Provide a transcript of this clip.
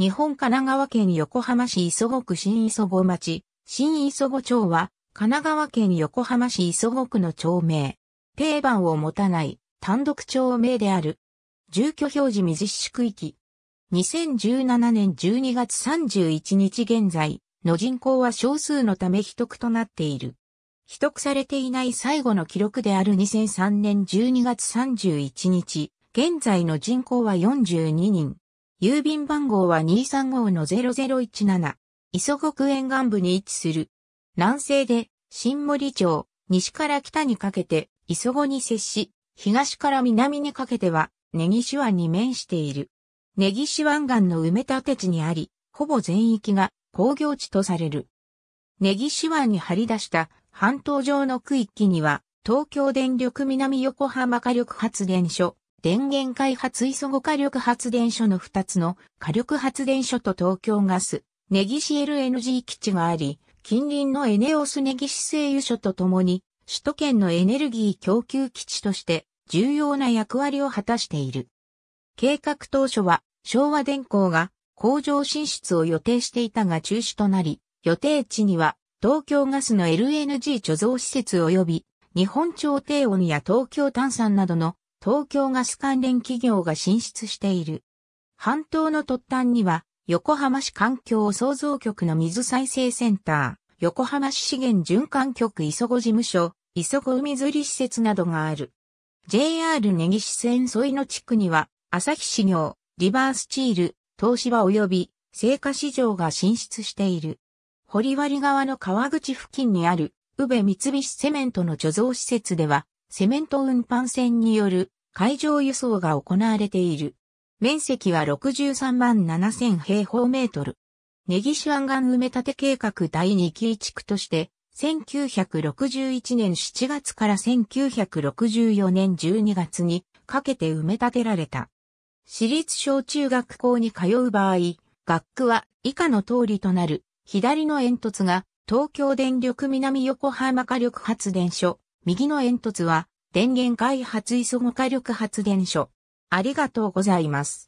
日本神奈川県横浜市磯子区新磯子町、新磯子町は、神奈川県横浜市磯子区の町名。定番を持たない単独町名である。住居表示未実施区域。2017年12月31日現在の人口は少数のため秘匿となっている。秘匿されていない最後の記録である2003年12月31日、現在の人口は42人。郵便番号は235の0017。磯国沿岸部に位置する。南西で、新森町、西から北にかけて、磯子に接し、東から南にかけては、根岸湾に面している。根岸湾岸の埋め立て地にあり、ほぼ全域が工業地とされる。根岸湾に張り出した半島上の区域には、東京電力南横浜火力発電所、電源開発ソゴ火力発電所の2つの火力発電所と東京ガス、ネギシ LNG 基地があり、近隣のエネオスネギシ製油所とともに、首都圏のエネルギー供給基地として重要な役割を果たしている。計画当初は昭和電工が工場進出を予定していたが中止となり、予定地には東京ガスの LNG 貯蔵施設及び日本調低温や東京炭酸などの東京ガス関連企業が進出している。半島の突端には、横浜市環境創造局の水再生センター、横浜市資源循環局磯子事務所、磯子海釣り施設などがある。JR 根岸線沿いの地区には、日市業、リバースチール、東芝及び、青果市場が進出している。堀割川の川口付近にある、宇部三菱セメントの貯蔵施設では、セメント運搬船による海上輸送が行われている。面積は63万7000平方メートル。根岸湾岸埋め立て計画第2期地区として、1961年7月から1964年12月にかけて埋め立てられた。私立小中学校に通う場合、学区は以下の通りとなる、左の煙突が東京電力南横浜火力発電所、右の煙突は電源開発磯子火力発電所。ありがとうございます。